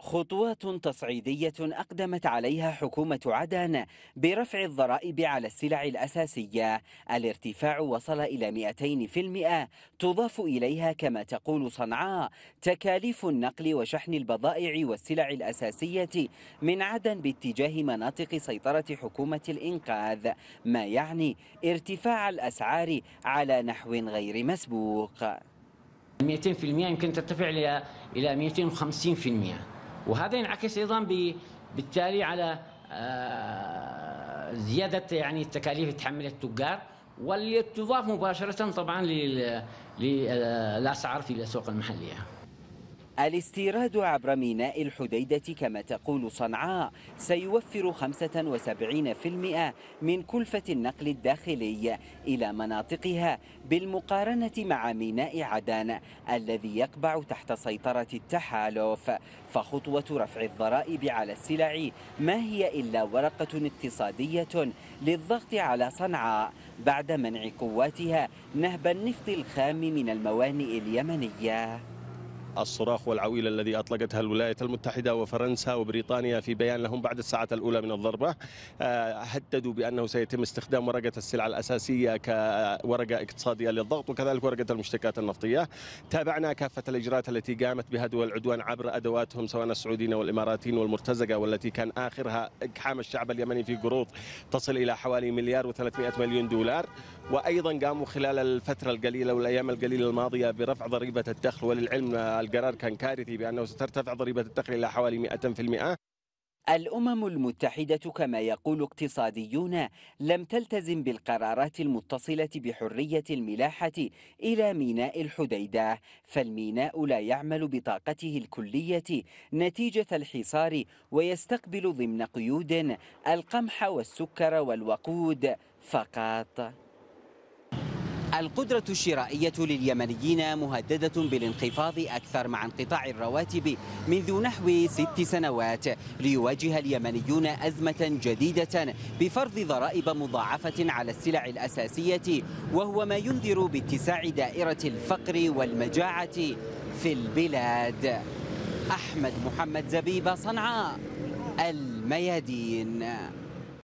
خطوات تصعيدية أقدمت عليها حكومة عدن برفع الضرائب على السلع الأساسية الارتفاع وصل إلى 200% تضاف إليها كما تقول صنعاء تكاليف النقل وشحن البضائع والسلع الأساسية من عدن باتجاه مناطق سيطرة حكومة الإنقاذ ما يعني ارتفاع الأسعار على نحو غير مسبوق 200% يمكن ترتفع إلى 250% وهذا ينعكس ايضا بالتالي على آه، زياده يعني التكاليف اللي تحملها التجار واللي تضاف مباشره طبعا للاسعار آه، في الاسواق المحليه الاستيراد عبر ميناء الحديدة كما تقول صنعاء سيوفر 75% من كلفة النقل الداخلي إلى مناطقها بالمقارنة مع ميناء عدن الذي يقبع تحت سيطرة التحالف فخطوة رفع الضرائب على السلع ما هي إلا ورقة اقتصادية للضغط على صنعاء بعد منع قواتها نهب النفط الخام من الموانئ اليمنيه الصراخ والعويل الذي أطلقتها الولايات المتحدة وفرنسا وبريطانيا في بيان لهم بعد الساعات الأولى من الضربة آه، هددوا بأنه سيتم استخدام ورقة السلع الأساسية كورقة اقتصادية للضغط وكذلك ورقة المشتكات النفطية تابعنا كافة الإجراءات التي قامت بها دول العدوان عبر أدواتهم سواء السعوديين والإماراتيين والمرتزقة والتي كان آخرها إقحام الشعب اليمني في قروض تصل إلى حوالي مليار و300 مليون دولار وأيضا قاموا خلال الفترة القليلة والأيام القليلة الماضية برفع ضريبة الدخل وللعلم القرار كان كارثي بأنه سترتفع ضريبة الدخل إلى حوالي 100% الأمم المتحدة كما يقول اقتصاديون لم تلتزم بالقرارات المتصلة بحرية الملاحة إلى ميناء الحديدة فالميناء لا يعمل بطاقته الكلية نتيجة الحصار ويستقبل ضمن قيود القمح والسكر والوقود فقط القدرة الشرائية لليمنيين مهددة بالانخفاض أكثر مع انقطاع الرواتب منذ نحو ست سنوات ليواجه اليمنيون أزمة جديدة بفرض ضرائب مضاعفة على السلع الأساسية وهو ما ينذر باتساع دائرة الفقر والمجاعة في البلاد أحمد محمد زبيب صنعاء الميادين